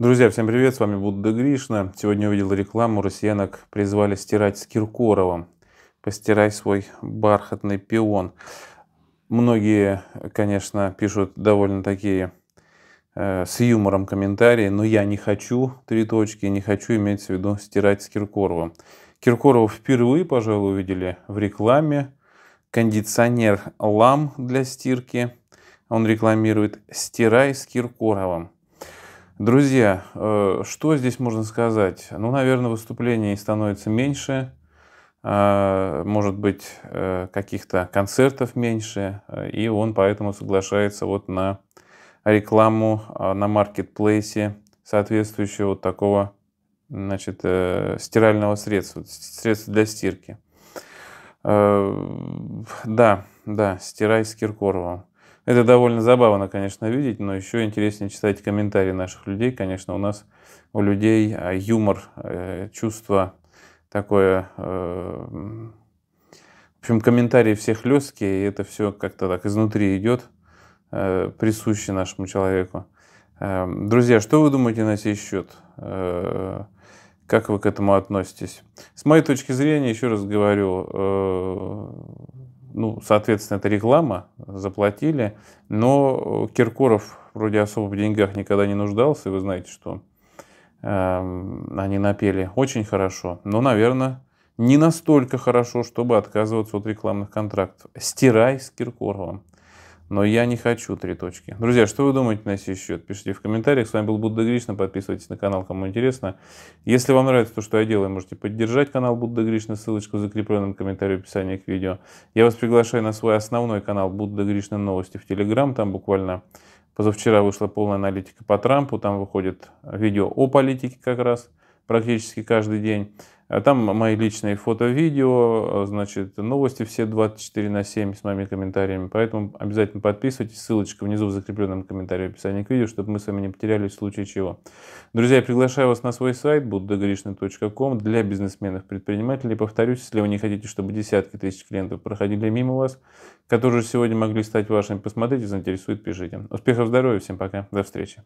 Друзья, всем привет, с вами Будда Гришна. Сегодня увидел рекламу, россиянок призвали стирать с Киркоровым. Постирай свой бархатный пион. Многие, конечно, пишут довольно такие э, с юмором комментарии, но я не хочу, три точки, не хочу иметь в виду стирать с Киркоровым. Киркорова впервые, пожалуй, увидели в рекламе. Кондиционер лам для стирки. Он рекламирует «Стирай с Киркоровым». Друзья, э, что здесь можно сказать? Ну, наверное, выступлений становится меньше, э, может быть, э, каких-то концертов меньше, и он поэтому соглашается вот на рекламу на маркетплейсе соответствующего вот такого значит, стирального средства, средства для стирки. Да, да, стирай с Киркоровым. Это довольно забавно, конечно, видеть, но еще интереснее читать комментарии наших людей. Конечно, у нас у людей э, юмор, э, чувство такое... Э, в общем, комментарии всех легкие, и это все как-то так изнутри идет, присуще нашему человеку. Эм, друзья, что вы думаете на сей счет? Как вы к этому относитесь? С моей точки зрения, еще раз говорю, ну, соответственно, это реклама, заплатили, но э, Киркоров вроде особо в деньгах никогда не нуждался, и вы знаете, что э, они напели очень хорошо, но, наверное, не настолько хорошо, чтобы отказываться от рекламных контрактов. Стирай с Киркоровым. Но я не хочу три точки. Друзья, что вы думаете на сей счет? Пишите в комментариях. С вами был Будда Гришна. Подписывайтесь на канал, кому интересно. Если вам нравится то, что я делаю, можете поддержать канал Будда Гришна. Ссылочка в закрепленном комментарии в описании к видео. Я вас приглашаю на свой основной канал Будда Гришна Новости в Телеграм. Там буквально позавчера вышла полная аналитика по Трампу. Там выходит видео о политике как раз практически каждый день. А там мои личные фото, видео, а, значит, новости все 24 на 7 с моими комментариями. Поэтому обязательно подписывайтесь. Ссылочка внизу в закрепленном комментарии в описании к видео, чтобы мы с вами не потерялись в случае чего. Друзья, я приглашаю вас на свой сайт buddhagrishna.com для бизнесменов, предпринимателей. Повторюсь, если вы не хотите, чтобы десятки тысяч клиентов проходили мимо вас, которые сегодня могли стать вашими, посмотрите, заинтересует, пишите. Успехов, здоровья, всем пока, до встречи.